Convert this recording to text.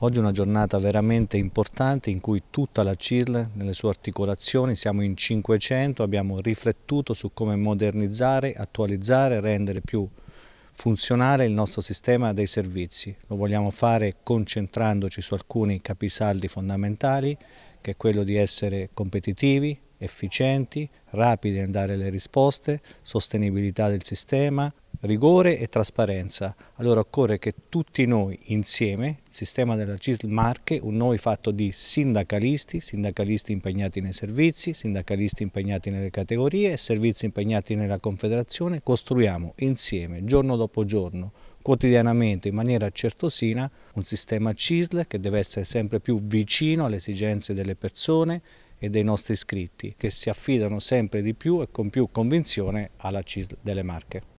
Oggi è una giornata veramente importante in cui tutta la CIRL nelle sue articolazioni, siamo in 500, abbiamo riflettuto su come modernizzare, attualizzare, rendere più funzionale il nostro sistema dei servizi. Lo vogliamo fare concentrandoci su alcuni capisaldi fondamentali, che è quello di essere competitivi, efficienti, rapidi nel dare le risposte, sostenibilità del sistema, rigore e trasparenza. Allora occorre che tutti noi insieme, il sistema della CISL Marche, un noi fatto di sindacalisti, sindacalisti impegnati nei servizi, sindacalisti impegnati nelle categorie e servizi impegnati nella Confederazione, costruiamo insieme, giorno dopo giorno, quotidianamente in maniera certosina, un sistema CISL che deve essere sempre più vicino alle esigenze delle persone, e dei nostri iscritti che si affidano sempre di più e con più convinzione alla CISL delle Marche.